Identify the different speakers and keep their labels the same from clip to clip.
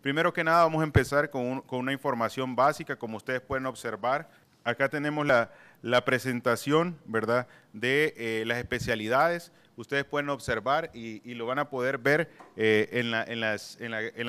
Speaker 1: Primero que nada vamos a empezar con, una información básica, como ustedes pueden observar. Acá tenemos la, presentación, ¿verdad?, de eh, las especialidades ustedes pueden observar y, lo van a poder ver eh, en, las,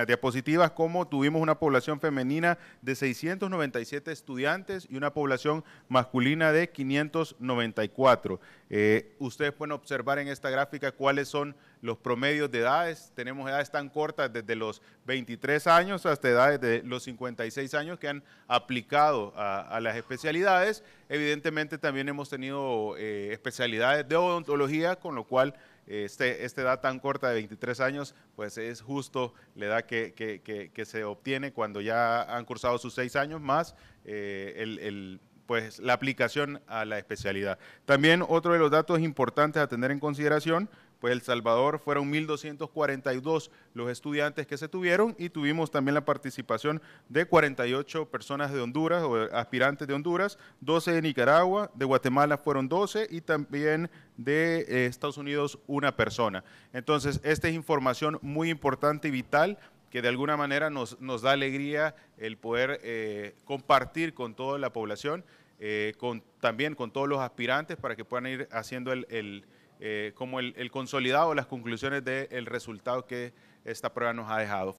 Speaker 1: diapositivas cómo tuvimos una población femenina de 697 estudiantes y una población masculina de 594. Eh, ustedes pueden observar en esta gráfica cuáles son los promedios de edades. Tenemos edades tan cortas desde los 23 años hasta edades de los 56 años que han aplicado a, las especialidades. Evidentemente también hemos tenido eh, especialidades de odontología, con lo cual eh, este, esta edad tan corta de 23 años, pues es justo la edad que, se obtiene cuando ya han cursado sus seis años más eh, pues, la aplicación a la especialidad. También otro de los datos importantes a tener en consideración pues El Salvador fueron 1.242 los estudiantes que se tuvieron y tuvimos también la participación de 48 personas de Honduras o aspirantes de Honduras, 12 de Nicaragua, de Guatemala fueron 12 y también de eh, Estados Unidos una persona. Entonces, esta es información muy importante y vital que de alguna manera nos, nos da alegría el poder eh, compartir con toda la población, eh, con, también con todos los aspirantes para que puedan ir haciendo el, el eh, como el, consolidado, las conclusiones del resultado que esta prueba nos ha dejado.